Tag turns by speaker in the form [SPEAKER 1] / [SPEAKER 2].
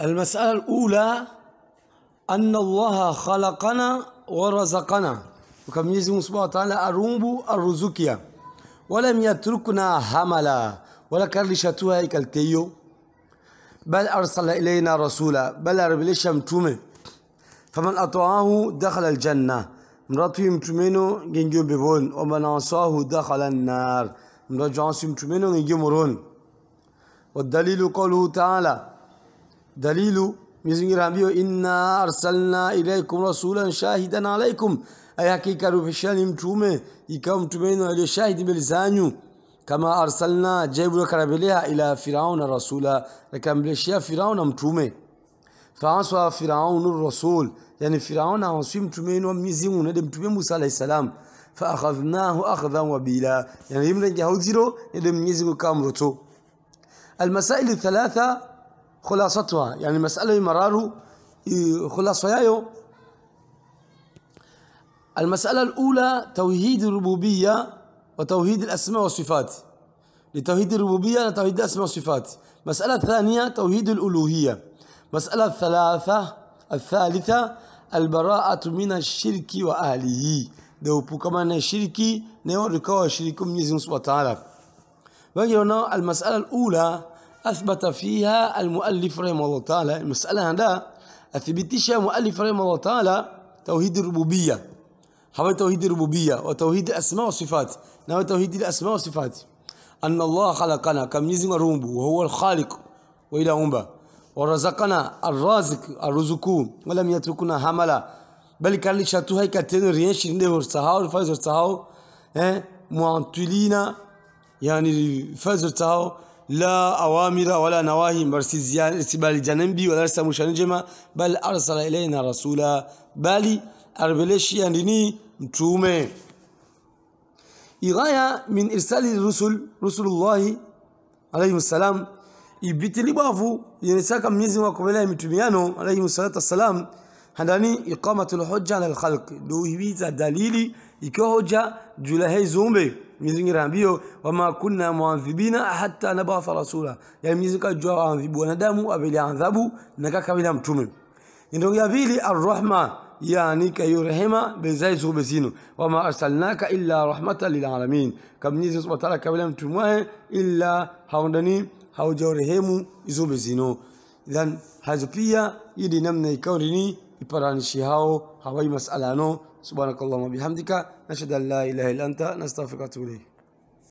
[SPEAKER 1] المسألة الأولى أن الله خلقنا ورزقنا وكم يزم سبحانه وتعالى أرومب الرزوكيا ولم يتركنا هملا ولا كرشتوها كالتيو بل أرسل إلينا رسولا بل رب ليشم تومي فمن أطاعه دخل الجنة مرتو يمتمينو جنجو ببون ومن أنصاه دخل النار مرجو عصي جنجو مرون والدليل قوله تعالى دليل رامبيو إنا أرسلنا إليكم رسولا شاهدا عليكم أي حقيقة روحشان يمتومي يكاوم تمينو إلي شاهد بلسانيو كما أرسلنا جيبو كرابليها إلى فرعون الرسول لكن بلشيا فرعون أمتومي فعصى فرعون الرسول يعني فرعون عصي متومينو ميزيمو ندم تمين موسى عليه السلام فأخذناه أخذا وبيلا يعني يمرن جهوزيرو ندم ميزيمو كامرتو المسائل الثلاثة خلاصتها يعني المسألة مراره خلاصة المسألة الأولى توحيد الربوبية وتوحيد الأسماء والصفات لتوحيد الربوبية لتوحيد الأسماء والصفات مسألة ثانية توحيد الألوهية مسألة الثلاثة الثالثة البراءة من الشرك وأهله دو na shirki na yawan rikawa shirikun Mwenyezi Mungu Subhanahu wa أثبت فيها المؤلف رحمه الله تعالى المسألة هذا أثبتشها مؤلف رحمه الله تعالى توحيد الربوبية هو توحيد الربوبية وتوحيد الأسماء والصفات نعم توحيد الأسماء والصفات أن الله خلقنا كمنيزم الرمبو وهو الخالق وإلى أمبا ورزقنا الرازق الرزق ولم يتركنا هملا بل كان شاتو هاي كاتين ريان شرين دهور سهاو الفايز سهاو يعني الفايز سهاو لا أوامر ولا نواهي بل جنبي ولا رسم شنجما بل أرسل إلينا رسولا بل أربلش يندني متومة إغاية من إرسال الرسل رسول الله عليه السلام ibitilibavu yanasaka mnyezi wa kubelea mitumiano alayhi salatu wassalam handani iqamatul hujja ala alkhalq ndio hivi za dalili ikiwa hoja juu la hezumbe Mwenyezi Mungu anaambia wama kunna muadhibina hatta nabasa rasula, yani Mwenyezi Mungu ajua waadhibu wanadamu avile adhabu na kaka vile mtume. Ndio ya pili arrahma, yani kayo rehema bezai zubesino wama arsalnaka illa rahmatan lil alamin, kama Mwenyezi Mungu Subhanahu wa Ta'ala mtume illa haundani haujarehemu izubesino. Idhan hazo pia hii namna ikawa ni ببرانشي هاو هواي مسألانو سبحانك اللهم وبحمدك نشهد أن لا إله إلا أنت نستغفرك وأتوب إليك